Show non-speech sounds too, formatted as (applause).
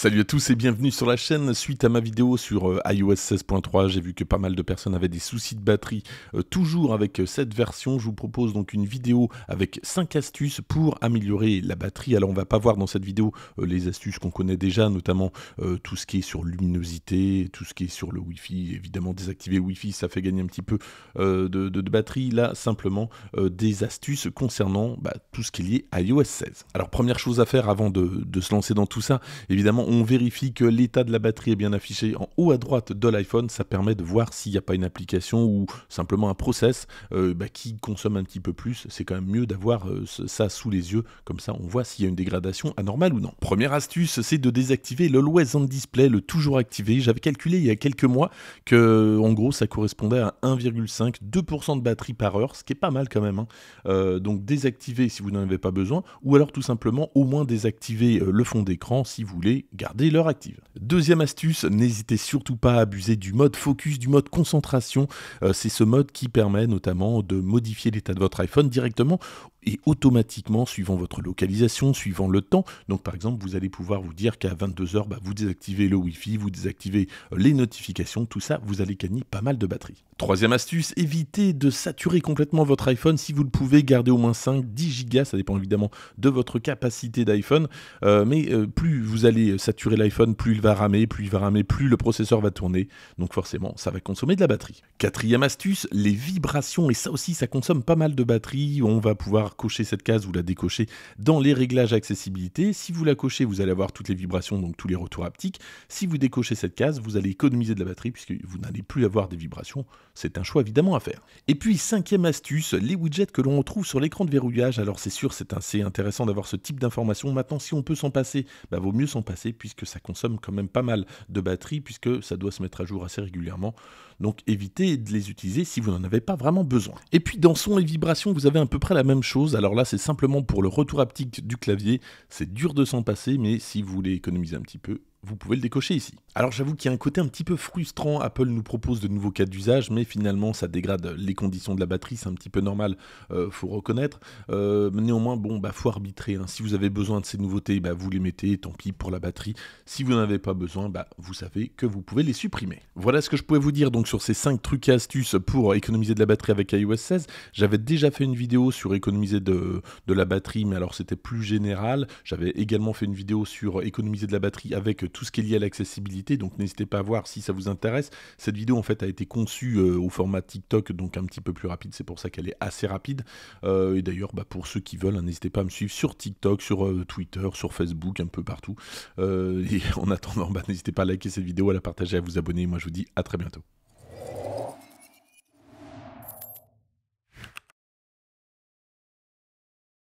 Salut à tous et bienvenue sur la chaîne. Suite à ma vidéo sur euh, iOS 16.3, j'ai vu que pas mal de personnes avaient des soucis de batterie. Euh, toujours avec euh, cette version, je vous propose donc une vidéo avec 5 astuces pour améliorer la batterie. Alors on va pas voir dans cette vidéo les astuces qu'on connaît déjà, notamment tout ce qui est sur luminosité, tout ce qui est sur le Wi-Fi. Évidemment, désactiver Wi-Fi, ça fait gagner un petit peu de, batterie. Là, simplement des astuces concernant bah, tout ce qui est lié à iOS 16. Alors première chose à faire avant de, de se lancer dans tout ça, évidemment, on vérifie que l'état de la batterie est bien affiché en haut à droite de l'iPhone. Ça permet de voir s'il n'y a pas une application ou simplement un process euh, bah, qui consomme un petit peu plus. C'est quand même mieux d'avoir euh, ça sous les yeux. Comme ça, on voit s'il y a une dégradation anormale ou non. Première astuce, c'est de désactiver le Always on Display, le toujours activé. J'avais calculé il y a quelques mois que, en gros, ça correspondait à 1,5, 2% de batterie par heure, ce qui est pas mal quand même. Hein. Euh, donc désactiver si vous n'en avez pas besoin, ou alors tout simplement au moins désactiver le fond d'écran si vous voulez gardez leur active. Deuxième astuce, n'hésitez surtout pas à abuser du mode focus, du mode concentration. Euh, c'est ce mode qui permet notamment de modifier l'état de votre iPhone directement et automatiquement, suivant votre localisation, suivant le temps, donc par exemple, vous allez pouvoir vous dire qu'à 22h, bah, vous désactivez le Wi-Fi, vous désactivez euh, les notifications, tout ça, vous allez gagner pas mal de batterie. Troisième astuce, évitez de saturer complètement votre iPhone. Si vous le pouvez, gardez au moins 5, 10 gigas, ça dépend évidemment de votre capacité d'iPhone, euh, mais euh, plus vous allez saturer l'iPhone, plus il va ramer, plus il va ramer, plus le processeur va tourner, donc forcément, ça va consommer de la batterie. Quatrième astuce, les vibrations, et ça aussi, ça consomme pas mal de batterie, on va pouvoir cocher cette case, vous la décochez dans les réglages accessibilité. Si vous la cochez, vous allez avoir toutes les vibrations, donc tous les retours haptiques. Si vous décochez cette case, vous allez économiser de la batterie puisque vous n'allez plus avoir des vibrations. C'est un choix évidemment à faire. Et puis, cinquième astuce, les widgets que l'on retrouve sur l'écran de verrouillage. Alors c'est sûr, c'est assez intéressant d'avoir ce type d'information. Maintenant, si on peut s'en passer, bah, vaut mieux s'en passer puisque ça consomme quand même pas mal de batterie puisque ça doit se mettre à jour assez régulièrement. Donc évitez de les utiliser si vous n'en avez pas vraiment besoin. Et puis dans son et vibrations vous avez à peu près la même chose. Alors là, c'est simplement pour le retour haptique du clavier. C'est dur de s'en passer, mais si vous voulez économiser un petit peu, vous pouvez le décocher ici. Alors j'avoue qu'il y a un côté un petit peu frustrant, Apple nous propose de nouveaux cas d'usage, mais finalement ça dégrade les conditions de la batterie, c'est un petit peu normal, euh, faut reconnaître. Euh, néanmoins, bon, bah faut arbitrer, hein. si vous avez besoin de ces nouveautés, bah, vous les mettez, tant pis pour la batterie. Si vous n'avez pas besoin, bah, vous savez que vous pouvez les supprimer. Voilà ce que je pouvais vous dire donc sur ces cinq trucs et astuces pour économiser de la batterie avec iOS 16. J'avais déjà fait une vidéo sur économiser de, de la batterie, mais alors c'était plus général. J'avais également fait une vidéo sur économiser de la batterie avec tout tout ce qui est lié à l'accessibilité. Donc n'hésitez pas à voir si ça vous intéresse. Cette vidéo en fait a été conçue euh, au format TikTok, donc un petit peu plus rapide. C'est pour ça qu'elle est assez rapide. Euh, et d'ailleurs, bah, pour ceux qui veulent, hein, n'hésitez pas à me suivre sur TikTok, sur euh, Twitter, sur Facebook, un peu partout. (laughs) et en attendant, bah, n'hésitez pas à liker cette vidéo, à la partager, à vous abonner. Moi, je vous dis à très bientôt.